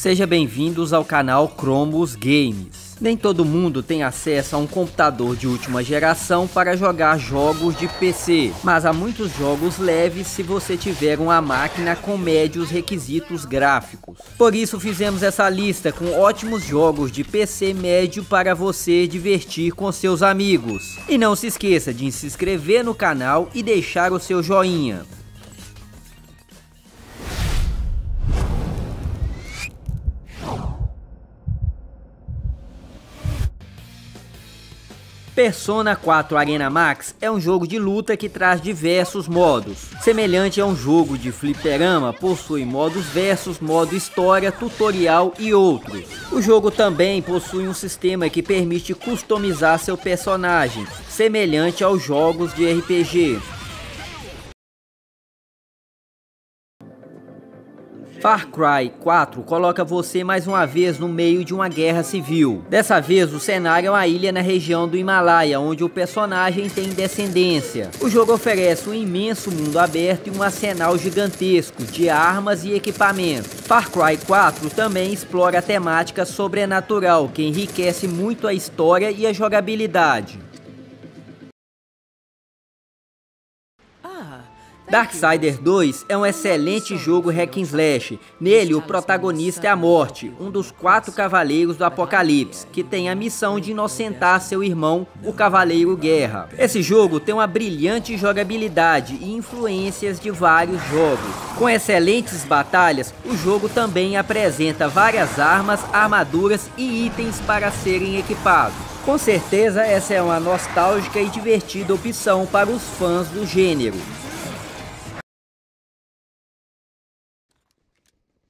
Seja bem-vindos ao canal Chromos Games. Nem todo mundo tem acesso a um computador de última geração para jogar jogos de PC, mas há muitos jogos leves se você tiver uma máquina com médios requisitos gráficos. Por isso fizemos essa lista com ótimos jogos de PC médio para você divertir com seus amigos. E não se esqueça de se inscrever no canal e deixar o seu joinha. Persona 4 Arena Max é um jogo de luta que traz diversos modos. Semelhante a um jogo de fliperama, possui modos versus, modo história, tutorial e outros. O jogo também possui um sistema que permite customizar seu personagem, semelhante aos jogos de RPG. Far Cry 4 coloca você mais uma vez no meio de uma guerra civil. Dessa vez, o cenário é uma ilha na região do Himalaia, onde o personagem tem descendência. O jogo oferece um imenso mundo aberto e um arsenal gigantesco de armas e equipamentos. Far Cry 4 também explora a temática sobrenatural, que enriquece muito a história e a jogabilidade. Darksider 2 é um excelente jogo hack and slash. Nele, o protagonista é a Morte, um dos quatro cavaleiros do Apocalipse, que tem a missão de inocentar seu irmão, o Cavaleiro Guerra. Esse jogo tem uma brilhante jogabilidade e influências de vários jogos. Com excelentes batalhas, o jogo também apresenta várias armas, armaduras e itens para serem equipados. Com certeza, essa é uma nostálgica e divertida opção para os fãs do gênero.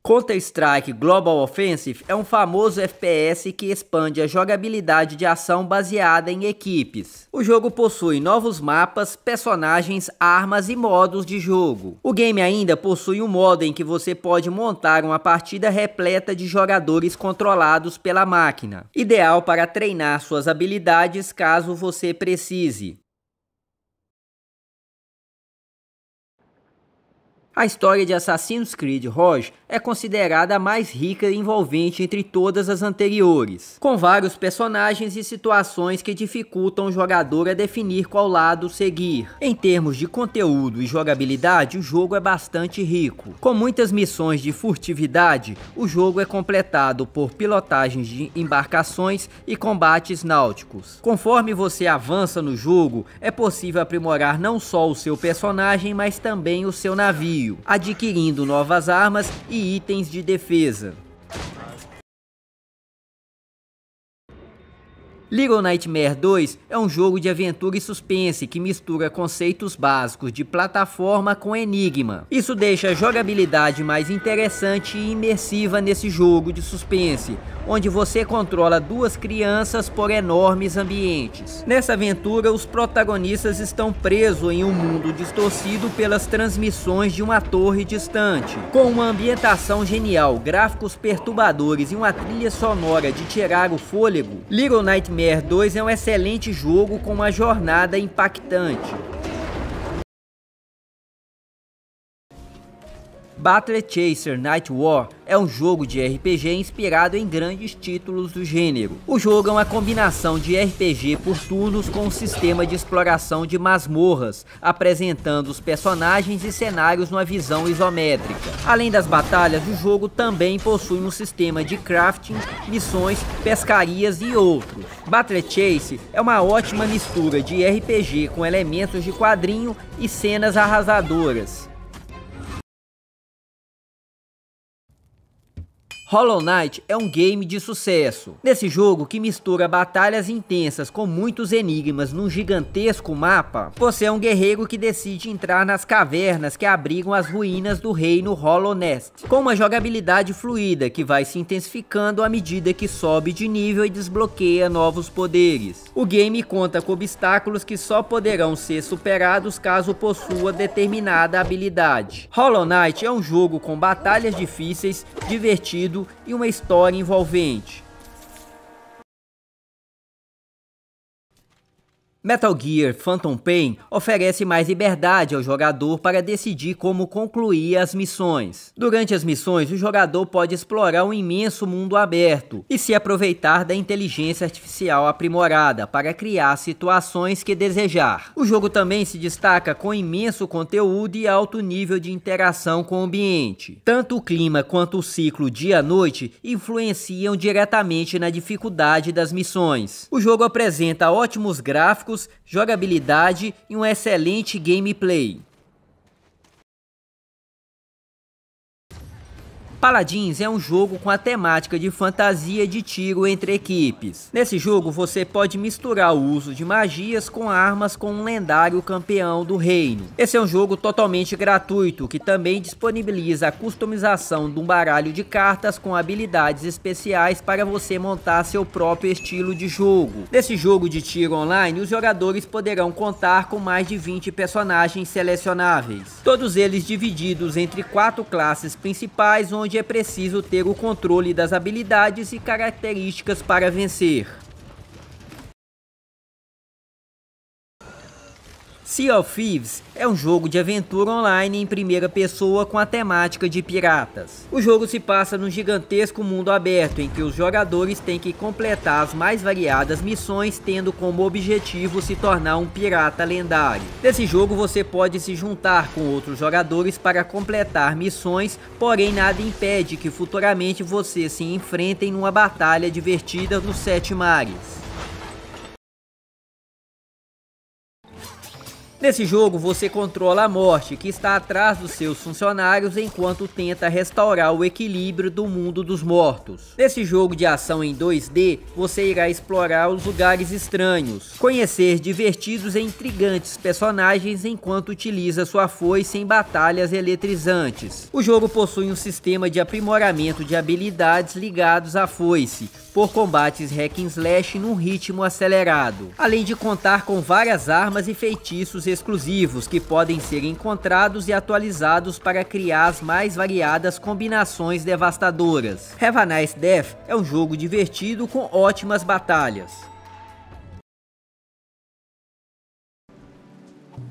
Counter-Strike Global Offensive é um famoso FPS que expande a jogabilidade de ação baseada em equipes. O jogo possui novos mapas, personagens, armas e modos de jogo. O game ainda possui um modo em que você pode montar uma partida repleta de jogadores controlados pela máquina, ideal para treinar suas habilidades caso você precise. A história de Assassin's Creed Rogue é considerada a mais rica e envolvente entre todas as anteriores, com vários personagens e situações que dificultam o jogador a definir qual lado seguir. Em termos de conteúdo e jogabilidade, o jogo é bastante rico. Com muitas missões de furtividade, o jogo é completado por pilotagens de embarcações e combates náuticos. Conforme você avança no jogo, é possível aprimorar não só o seu personagem, mas também o seu navio desafio, adquirindo novas armas e itens de defesa. Little Nightmare 2 é um jogo de aventura e suspense que mistura conceitos básicos de plataforma com enigma. Isso deixa a jogabilidade mais interessante e imersiva nesse jogo de suspense, onde você controla duas crianças por enormes ambientes. Nessa aventura, os protagonistas estão presos em um mundo distorcido pelas transmissões de uma torre distante. Com uma ambientação genial, gráficos perturbadores e uma trilha sonora de tirar o fôlego, Little Nightmare 2 é um excelente jogo com uma jornada impactante. Battle Chaser Night War é um jogo de RPG inspirado em grandes títulos do gênero. O jogo é uma combinação de RPG por turnos com um sistema de exploração de masmorras, apresentando os personagens e cenários numa visão isométrica. Além das batalhas, o jogo também possui um sistema de crafting, missões, pescarias e outros. Battle Chase é uma ótima mistura de RPG com elementos de quadrinho e cenas arrasadoras. Hollow Knight é um game de sucesso. Nesse jogo que mistura batalhas intensas com muitos enigmas num gigantesco mapa, você é um guerreiro que decide entrar nas cavernas que abrigam as ruínas do reino Hollow Nest, com uma jogabilidade fluida que vai se intensificando à medida que sobe de nível e desbloqueia novos poderes. O game conta com obstáculos que só poderão ser superados caso possua determinada habilidade. Hollow Knight é um jogo com batalhas difíceis, divertido e uma história envolvente. Metal Gear Phantom Pain oferece mais liberdade ao jogador para decidir como concluir as missões. Durante as missões, o jogador pode explorar um imenso mundo aberto e se aproveitar da inteligência artificial aprimorada para criar situações que desejar. O jogo também se destaca com imenso conteúdo e alto nível de interação com o ambiente. Tanto o clima quanto o ciclo dia-noite influenciam diretamente na dificuldade das missões. O jogo apresenta ótimos gráficos jogabilidade e um excelente gameplay. Paladins é um jogo com a temática de fantasia de tiro entre equipes. Nesse jogo você pode misturar o uso de magias com armas com um lendário campeão do reino. Esse é um jogo totalmente gratuito que também disponibiliza a customização de um baralho de cartas com habilidades especiais para você montar seu próprio estilo de jogo. Nesse jogo de tiro online os jogadores poderão contar com mais de 20 personagens selecionáveis. Todos eles divididos entre quatro classes principais onde onde é preciso ter o controle das habilidades e características para vencer. Sea of Thieves é um jogo de aventura online em primeira pessoa com a temática de piratas. O jogo se passa num gigantesco mundo aberto em que os jogadores têm que completar as mais variadas missões tendo como objetivo se tornar um pirata lendário. Nesse jogo você pode se juntar com outros jogadores para completar missões, porém nada impede que futuramente você se enfrentem numa batalha divertida nos sete mares. Nesse jogo, você controla a morte, que está atrás dos seus funcionários enquanto tenta restaurar o equilíbrio do mundo dos mortos. Nesse jogo de ação em 2D, você irá explorar os lugares estranhos, conhecer divertidos e intrigantes personagens enquanto utiliza sua foice em batalhas eletrizantes. O jogo possui um sistema de aprimoramento de habilidades ligados à foice, por combates hack and slash num ritmo acelerado, além de contar com várias armas e feitiços exclusivos que podem ser encontrados e atualizados para criar as mais variadas combinações devastadoras. Have a Nice Death é um jogo divertido com ótimas batalhas.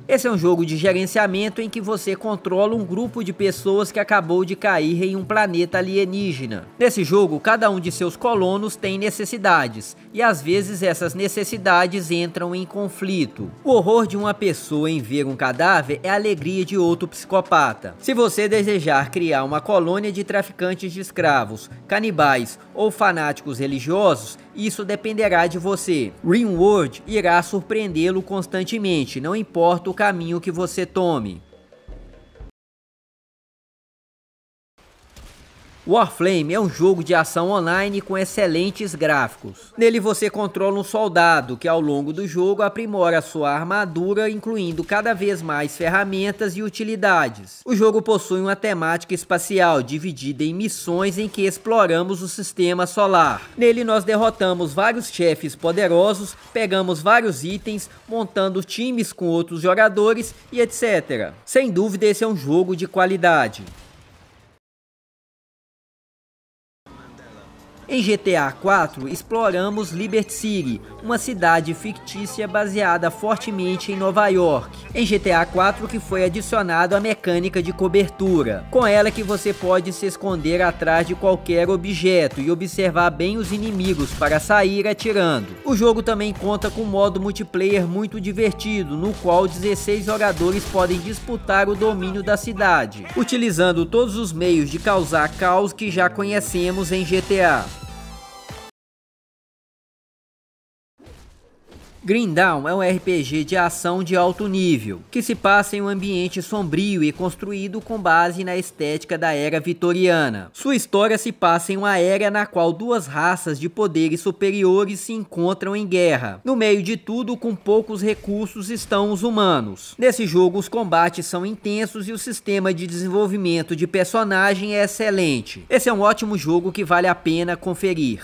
Esse é um jogo de gerenciamento em que você controla um grupo de pessoas que acabou de cair em um planeta alienígena. Nesse jogo, cada um de seus colonos tem necessidades, e às vezes essas necessidades entram em conflito. O horror de uma pessoa em ver um cadáver é a alegria de outro psicopata. Se você desejar criar uma colônia de traficantes de escravos, canibais ou fanáticos religiosos, isso dependerá de você. Rimworld irá surpreendê-lo constantemente, não importa o caminho que você tome. Warflame é um jogo de ação online com excelentes gráficos. Nele você controla um soldado que ao longo do jogo aprimora sua armadura, incluindo cada vez mais ferramentas e utilidades. O jogo possui uma temática espacial dividida em missões em que exploramos o sistema solar. Nele nós derrotamos vários chefes poderosos, pegamos vários itens, montando times com outros jogadores e etc. Sem dúvida esse é um jogo de qualidade. Em GTA 4, exploramos Liberty City, uma cidade fictícia baseada fortemente em Nova York. Em GTA 4 que foi adicionado a mecânica de cobertura, com ela que você pode se esconder atrás de qualquer objeto e observar bem os inimigos para sair atirando. O jogo também conta com um modo multiplayer muito divertido, no qual 16 jogadores podem disputar o domínio da cidade, utilizando todos os meios de causar caos que já conhecemos em GTA. Green Dawn é um RPG de ação de alto nível, que se passa em um ambiente sombrio e construído com base na estética da era vitoriana. Sua história se passa em uma era na qual duas raças de poderes superiores se encontram em guerra. No meio de tudo, com poucos recursos, estão os humanos. Nesse jogo, os combates são intensos e o sistema de desenvolvimento de personagem é excelente. Esse é um ótimo jogo que vale a pena conferir.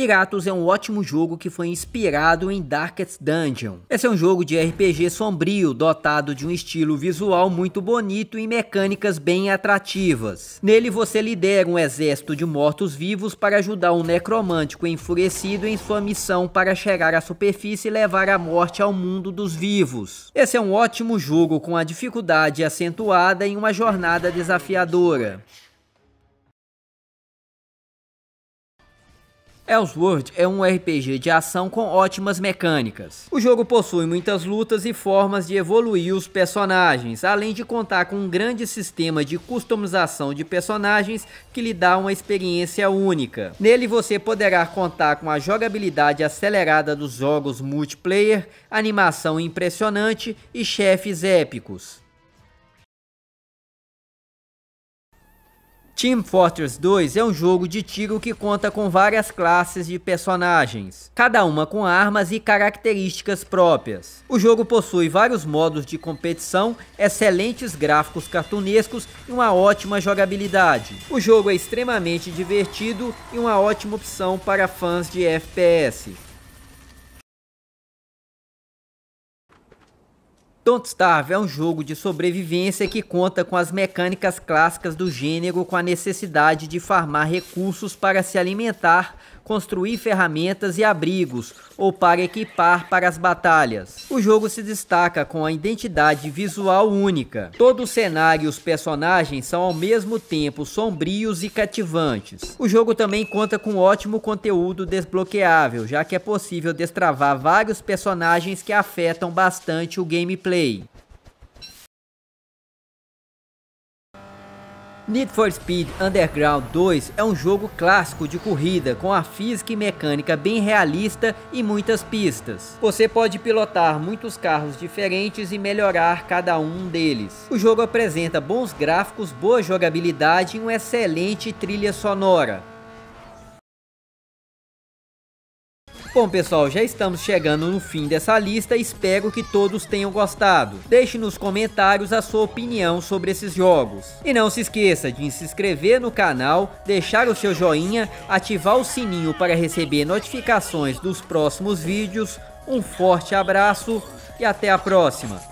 Iratus é um ótimo jogo que foi inspirado em Darkest Dungeon. Esse é um jogo de RPG sombrio, dotado de um estilo visual muito bonito e mecânicas bem atrativas. Nele você lidera um exército de mortos-vivos para ajudar um necromântico enfurecido em sua missão para chegar à superfície e levar a morte ao mundo dos vivos. Esse é um ótimo jogo com a dificuldade acentuada em uma jornada desafiadora. Ellsworth é um RPG de ação com ótimas mecânicas. O jogo possui muitas lutas e formas de evoluir os personagens, além de contar com um grande sistema de customização de personagens que lhe dá uma experiência única. Nele você poderá contar com a jogabilidade acelerada dos jogos multiplayer, animação impressionante e chefes épicos. Team Fortress 2 é um jogo de tiro que conta com várias classes de personagens, cada uma com armas e características próprias. O jogo possui vários modos de competição, excelentes gráficos cartunescos e uma ótima jogabilidade. O jogo é extremamente divertido e uma ótima opção para fãs de FPS. Don't Starve é um jogo de sobrevivência que conta com as mecânicas clássicas do gênero com a necessidade de farmar recursos para se alimentar, construir ferramentas e abrigos ou para equipar para as batalhas. O jogo se destaca com a identidade visual única. Todo o cenário e os personagens são ao mesmo tempo sombrios e cativantes. O jogo também conta com ótimo conteúdo desbloqueável, já que é possível destravar vários personagens que afetam bastante o gameplay. Need for Speed Underground 2 é um jogo clássico de corrida com a física e mecânica bem realista e muitas pistas. Você pode pilotar muitos carros diferentes e melhorar cada um deles. O jogo apresenta bons gráficos, boa jogabilidade e uma excelente trilha sonora. Bom pessoal, já estamos chegando no fim dessa lista espero que todos tenham gostado. Deixe nos comentários a sua opinião sobre esses jogos. E não se esqueça de se inscrever no canal, deixar o seu joinha, ativar o sininho para receber notificações dos próximos vídeos. Um forte abraço e até a próxima!